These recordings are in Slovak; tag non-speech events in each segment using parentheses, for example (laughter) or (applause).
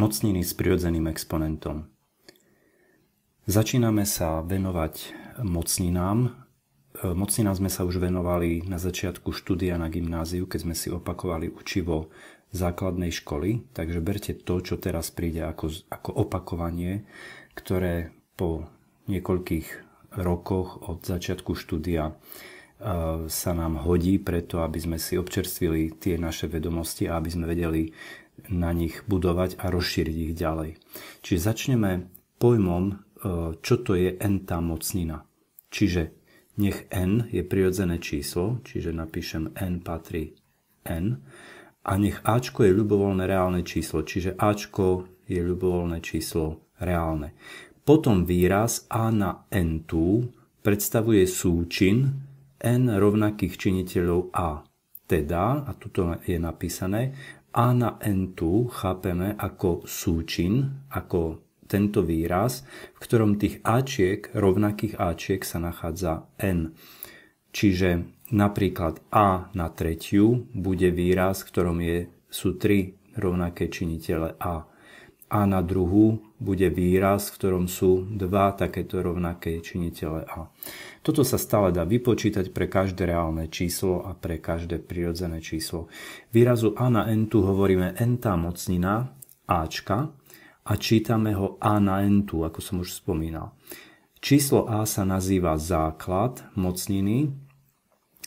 mocniny s prirodzeným exponentom. Začíname sa venovať mocninám. E, mocninám sme sa už venovali na začiatku štúdia na gymnáziu, keď sme si opakovali učivo základnej školy, takže berte to, čo teraz príde ako, ako opakovanie, ktoré po niekoľkých rokoch od začiatku štúdia e, sa nám hodí preto, aby sme si občerstvili tie naše vedomosti a aby sme vedeli na nich budovať a rozšíriť ich ďalej. Čiže začneme pojmom, e, čo to je n tá mocnina. Čiže nech n je prirodzené číslo, čiže napíšem n patrí n a nech ačko je ľubovoľné reálne číslo, čiže ačko je ľubovoľné číslo reálne. Potom výraz a na n tu predstavuje súčin n rovnakých činiteľov a. Teda, a tuto je napísané, a na n tu chápeme ako súčin, ako tento výraz, v ktorom tých Ačiek, rovnakých Ačiek sa nachádza N. Čiže napríklad A na tretiu bude výraz, v ktorom je, sú tri rovnaké činitele A a na druhu bude výraz, v ktorom sú dva takéto rovnaké činitele a. Toto sa stále dá vypočítať pre každé reálne číslo a pre každé prirodzené číslo. Výrazu a na n tu hovoríme n tá mocnina ačka a čítame ho a na n tu, ako som už spomínal. Číslo a sa nazýva základ mocniny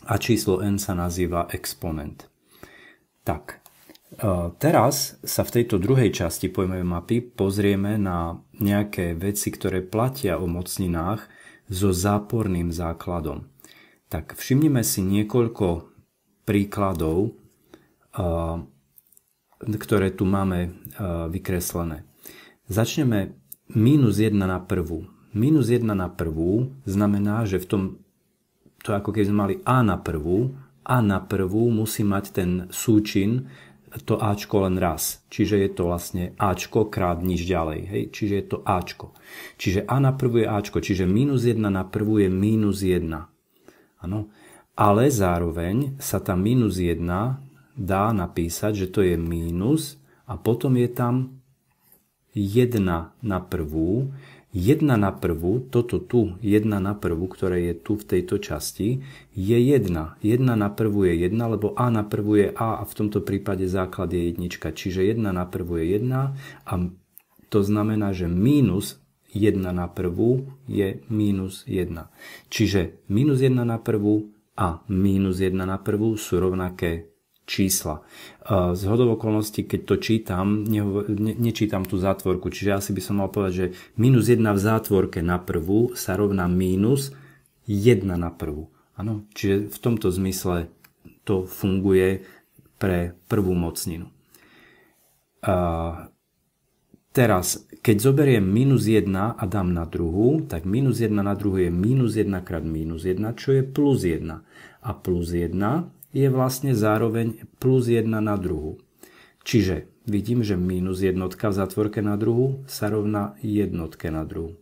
a číslo n sa nazýva exponent. Tak, Teraz sa v tejto druhej časti pojmovej mapy pozrieme na nejaké veci, ktoré platia o mocninách so záporným základom. Tak všimnime si niekoľko príkladov, ktoré tu máme vykreslené. Začneme minus 1 na prvú. Minus 1 na prvú znamená, že v tom, to ako keby sme mali a na prvú, a na prvú musí mať ten súčin to Ačko len raz. Čiže je to vlastne Ačko krát niž ďalej. Hej? Čiže je to Ačko. Čiže A na prvú je Ačko. Čiže minus 1 na prvú je minus 1. Ano. Ale zároveň sa tam minus 1 dá napísať, že to je mínus a potom je tam 1 na prvú, jedna na prvú, toto tu, jedna na prvú, ktoré je tu v tejto časti, je jedna. Jedna na prvú je jedna, lebo a na prvú je a a v tomto prípade základ je jednička. Čiže jedna na prvú je jedna a to znamená, že mínus 1 na prvú je mínus 1. Čiže mínus 1 na prvú a mínus 1 na prvú sú rovnaké čísla. Eh, z hodov okolností, keď to čítam, ne, nečítam tú zátvorku, čiže asi by som mal povedať, že minus 1 v zátvorke na prvú sa rovná minus 1 na prvú. Ano? čiže v tomto zmysle to funguje pre prvú mocninu. A eh, teraz, keď zoberiem minus 1 a dám na druhú, tak minus 1 na druhú je minus 1 krát minus 1, čo je plus 1. A plus 1 je vlastne zároveň plus 1 na druhu. Čiže vidím, že minus jednotka v zatvorke na druhu sa rovná jednotke na druhu.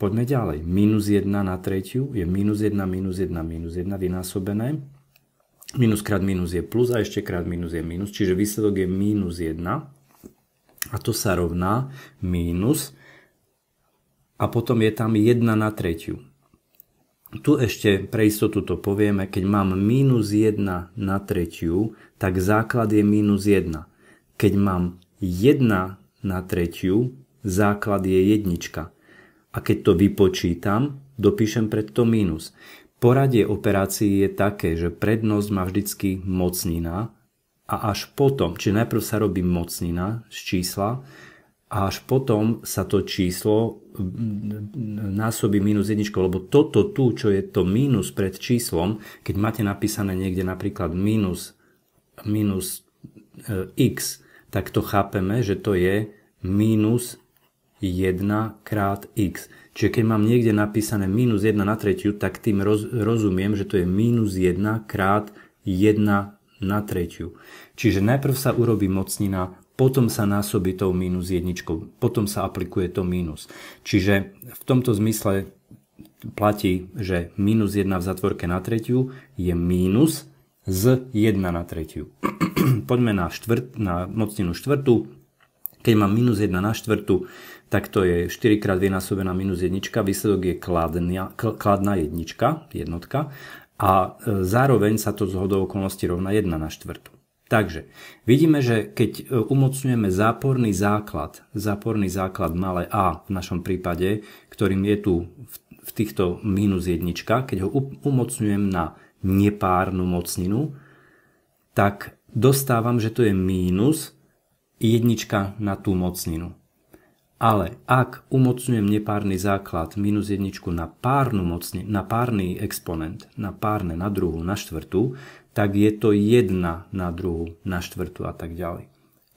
Poďme ďalej. Minus 1 na tretiu je minus 1, minus 1, minus 1 vynásobené. Minus krát minus je plus a ešte krát minus je minus. Čiže výsledok je minus 1 a to sa rovná minus a potom je tam 1 na tretiu. Tu ešte pre istotu to povieme, keď mám minus 1 na tretiu, tak základ je minus 1. Keď mám 1 na tretiu, základ je jednička. A keď to vypočítam, dopíšem pred to mínus. Poradie operácií je také, že prednosť má vždycky mocnina a až potom, či najprv sa robí mocnina z čísla, a až potom sa to číslo násobí minus jedničko, lebo toto tu, čo je to minus pred číslom, keď máte napísané niekde napríklad minus, minus e, x, tak to chápeme, že to je minus 1 krát x. Čiže keď mám niekde napísané minus 1 na tretiu, tak tým roz, rozumiem, že to je minus 1 krát 1 na tretiu. Čiže najprv sa urobí mocnina potom sa násobí tou mínus jedničkou, potom sa aplikuje to mínus. Čiže v tomto zmysle platí, že mínus 1 v zatvorke na tretiu je mínus z 1 na tretiu. (clears throat) Poďme na, štvrt, na mocninu štvrtú. Keď mám minus 1 na štvrtú, tak to je 4 krát vynásobená minus jednička, výsledok je kladná, kladná jednička, jednotka a e, zároveň sa to zhodou okolnosti okolností rovná 1 na štvrtú. Takže vidíme, že keď e, umocňujeme záporný základ, záporný základ malé a v našom prípade, ktorým je tu v týchto minus jednička, keď ho umocňujem na nepárnu mocninu, tak dostávam, že to je mínus jednička na tú mocninu. Ale ak umocňujem nepárny základ minus jedničku na, párnu mocni, na párny exponent, na párne, na druhú, na štvrtú, tak je to jedna na druhú, na štvrtú a tak ďalej.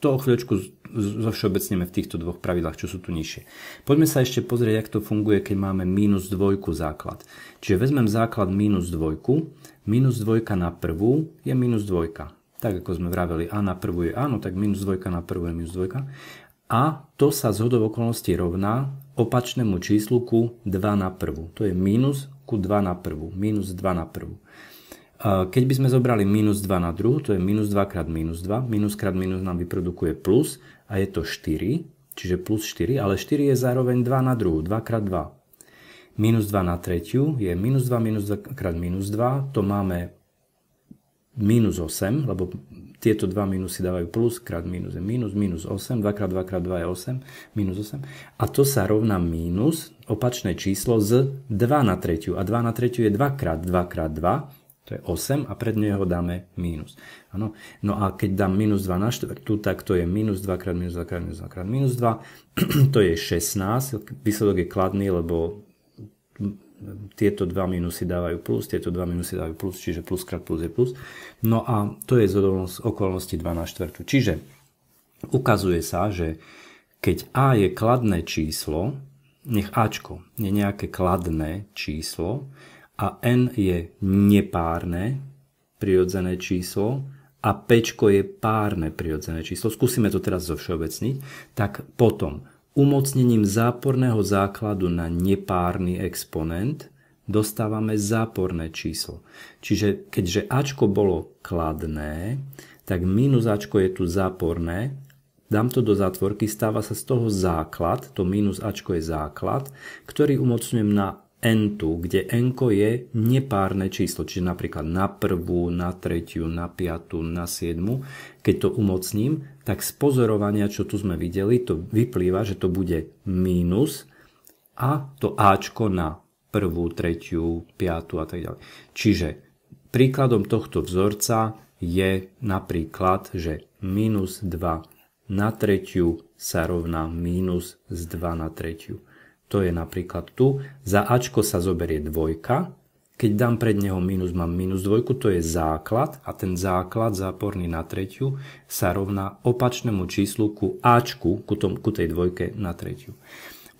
To o chvíľočku zovšeobecneme v týchto dvoch pravidlách, čo sú tu nižšie. Poďme sa ešte pozrieť, jak to funguje, keď máme minus dvojku základ. Čiže vezmem základ minus dvojku, minus dvojka na prvú je minus dvojka. Tak ako sme vraveli, a na prvú je áno, tak minus dvojka na prvú je minus dvojka. A to sa z hodov okolností rovná opačnému číslu ku 2 na prvú. To je minus ku 2 na prvú, minus 2 na prvú. Keď by sme zobrali minus 2 na druhu, to je minus 2 krát minus 2. Minus krát minus nám vyprodukuje plus a je to 4, čiže plus 4, ale 4 je zároveň 2 na druhu, 2 krát 2. Minus 2 na tretiu je minus 2 minus 2 krát minus 2, to máme minus 8, lebo tieto dva minusy dávajú plus krát minus je minus, minus 8, 2 krát 2 krát 2 je 8, minus 8. A to sa rovná minus opačné číslo z 2 na tretiu. A 2 na tretiu je 2 krát 2 krát 2, to je 8 a pred neho dáme mínus. Ano. No a keď dám minus 2 na štvrtú, tak to je minus 2 krát minus 2 krát minus 2 krát minus 2. (clears throat) to je 16. Výsledok je kladný, lebo tieto dva minusy dávajú plus, tieto dva minusy dávajú plus, čiže plus krát plus je plus. No a to je z okolnosti 2 na štvrtú. Čiže ukazuje sa, že keď A je kladné číslo, nech Ačko je nejaké kladné číslo, a n je nepárne prirodzené číslo a p je párne prirodzené číslo, skúsime to teraz zovšeobecniť, tak potom umocnením záporného základu na nepárny exponent dostávame záporné číslo. Čiže keďže ačko bolo kladné, tak minus ačko je tu záporné, dám to do zátvorky, stáva sa z toho základ, to minus ačko je základ, ktorý umocňujem na n kde n je nepárne číslo, čiže napríklad na prvú, na tretiu, na piatu, na siedmu. Keď to umocním, tak z pozorovania, čo tu sme videli, to vyplýva, že to bude mínus a to ačko na prvú, tretiu, piatu a tak ďalej. Čiže príkladom tohto vzorca je napríklad, že minus 2 na tretiu sa rovná minus z 2 na tretiu. To je napríklad tu, za ačko sa zoberie dvojka, keď dám pred neho minus, mám minus dvojku, to je základ a ten základ záporný na tretiu sa rovná opačnému číslu ku ačku, ku, tom, ku tej dvojke na tretiu.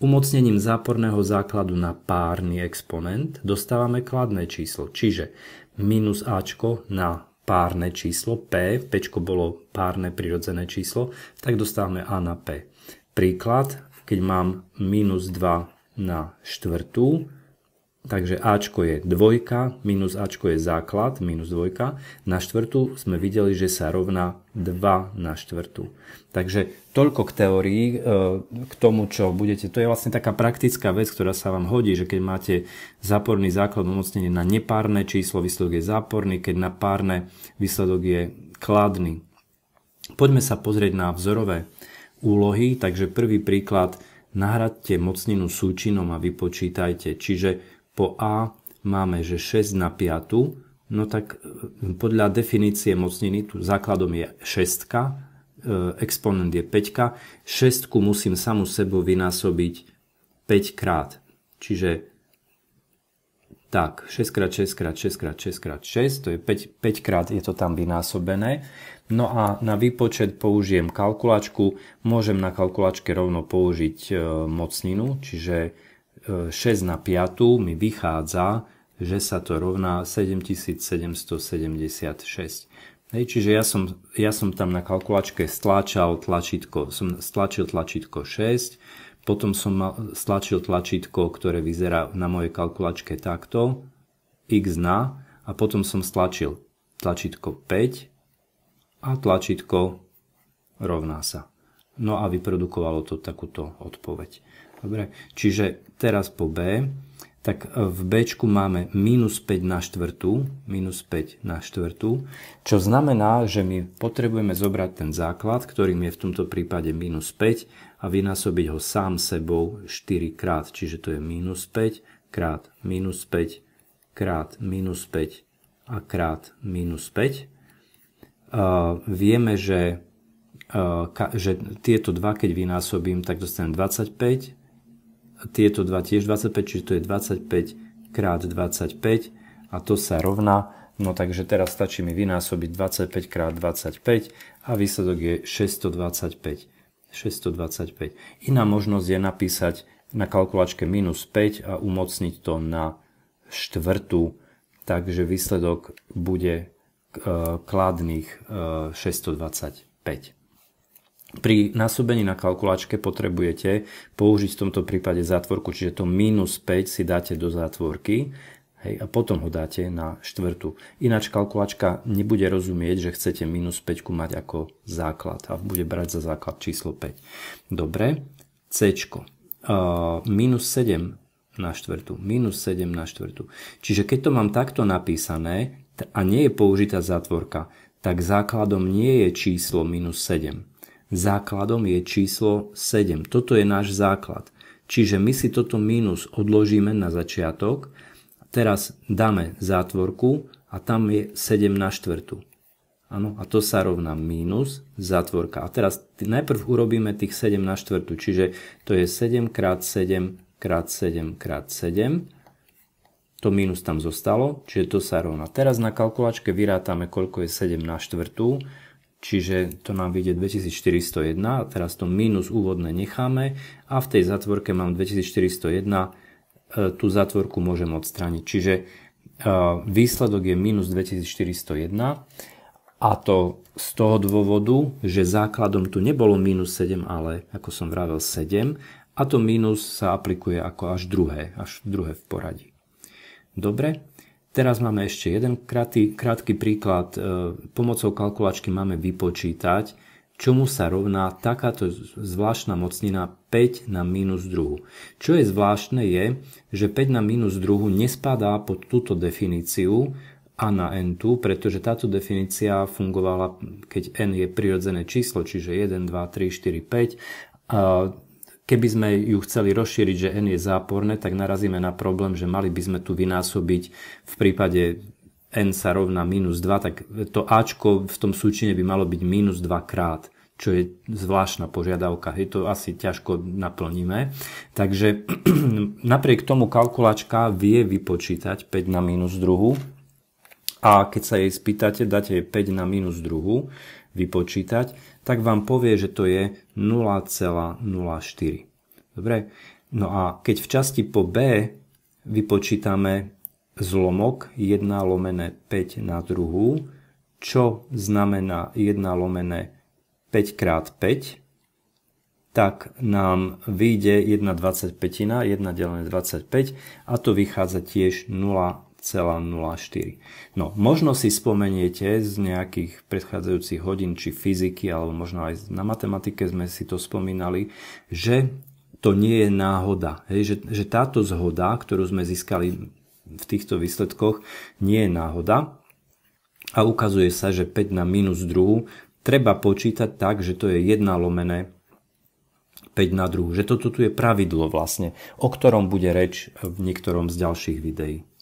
Umocnením záporného základu na párny exponent dostávame kladné číslo, čiže minus ačko na párne číslo p, pečko bolo párne prirodzené číslo, tak dostávame a na p. Príklad, keď mám minus 2 na štvrtú, takže Ačko je dvojka, minus Ačko je základ, minus dvojka, na štvrtú sme videli, že sa rovná 2 na štvrtú. Takže toľko k teórii, e, k tomu, čo budete. To je vlastne taká praktická vec, ktorá sa vám hodí, že keď máte záporný základ umocnenie na nepárne číslo, výsledok je záporný, keď na párne výsledok je kladný. Poďme sa pozrieť na vzorové úlohy, takže prvý príklad, nahradte mocninu súčinom a vypočítajte. Čiže po A máme, že 6 na 5, no tak e, podľa definície mocniny, tu základom je 6, e, exponent je 5, 6 musím samú sebou vynásobiť 5 krát. Čiže tak, 6x6x6x6x6, to je 5, 5 krát je to tam vynásobené. No a na výpočet použijem kalkulačku. Môžem na kalkulačke rovno použiť e, mocninu, čiže 6 e, na 5 mi vychádza, že sa to rovná 7776. Hej, čiže ja som, ja som tam na kalkulačke stlačal tlačítko, som stlačil tlačítko 6, potom som mal, stlačil tlačítko, ktoré vyzerá na mojej kalkulačke takto, x na, a potom som stlačil tlačítko 5 a tlačítko rovná sa. No a vyprodukovalo to takúto odpoveď. Dobre, čiže teraz po B tak e, v B máme minus 5 na štvrtú, minus 5 na štvrtú, čo znamená, že my potrebujeme zobrať ten základ, ktorým je v tomto prípade minus 5 a vynásobiť ho sám sebou 4 krát, čiže to je minus 5 krát minus 5 krát minus 5 a krát minus 5. Uh, e, vieme, že, uh, ka, že tieto dva, keď vynásobím, tak dostanem 25 tieto dva tiež 25, čiže to je 25 krát 25 a to sa rovná, no takže teraz stačí mi vynásobiť 25 krát 25 a výsledok je 625. 625. Iná možnosť je napísať na kalkulačke minus 5 a umocniť to na štvrtú, takže výsledok bude eh, kladných 625. Eh, pri násobení na kalkulačke potrebujete použiť v tomto prípade zátvorku, čiže to minus 5 si dáte do zátvorky hej, a potom ho dáte na štvrtú. Ináč kalkulačka nebude rozumieť, že chcete minus 5 mať ako základ a bude brať za základ číslo 5. Dobre, C. Uh, minus 7 na štvrtú, minus 7 na štvrtú. Čiže keď to mám takto napísané a nie je použitá zátvorka, tak základom nie je číslo minus 7 Základom je číslo 7. Toto je náš základ. Čiže my si toto mínus odložíme na začiatok. Teraz dáme zátvorku a tam je 7 na štvrtú. Áno, a to sa rovná mínus zátvorka. A teraz najprv urobíme tých 7 na štvrtú, čiže to je 7 krát 7 krát 7 krát 7. To mínus tam zostalo, čiže to sa rovná. Teraz na kalkulačke vyrátame, koľko je 7 na štvrtú. Čiže to nám vyjde 2401, a teraz to minus úvodné necháme a v tej zatvorke mám 2401, e, tú zatvorku môžem odstrániť. Čiže e, výsledok je minus 2401 a to z toho dôvodu, že základom tu nebolo minus 7, ale ako som vravel 7 a to minus sa aplikuje ako až druhé, až druhé v poradí. Dobre, Teraz máme ešte jeden krátky, krátky príklad. E, pomocou kalkulačky máme vypočítať, čomu sa rovná takáto zvláštna mocnina 5 na minus druhu. Čo je zvláštne je, že 5 na minus druhu nespadá pod túto definíciu a na n tu, pretože táto definícia fungovala, keď n je prirodzené číslo, čiže 1, 2, 3, 4, 5. Keby sme ju chceli rozšíriť, že n je záporné, tak narazíme na problém, že mali by sme tu vynásobiť v prípade n sa rovná minus 2, tak to ačko v tom súčine by malo byť minus 2 krát, čo je zvláštna požiadavka. Hej, to asi ťažko naplníme. Takže (clears throat) napriek tomu kalkulačka vie vypočítať 5 na minus 2 a keď sa jej spýtate, dáte jej 5 na minus 2 vypočítať, tak vám povie, že to je 0,04. Dobre? No a keď v časti po B vypočítame zlomok 1 lomené 5 na druhú, čo znamená 1 lomené 5 krát 5, tak nám vyjde 1,25, 1 delené 25 a to vychádza tiež 0,04. No, možno si spomeniete z nejakých predchádzajúcich hodín či fyziky, alebo možno aj na matematike sme si to spomínali, že to nie je náhoda. Hej, že, že táto zhoda, ktorú sme získali v týchto výsledkoch, nie je náhoda. A ukazuje sa, že 5 na minus 2 treba počítať tak, že to je 1 lomené 5 na 2. Že toto tu je pravidlo vlastne, o ktorom bude reč v niektorom z ďalších videí.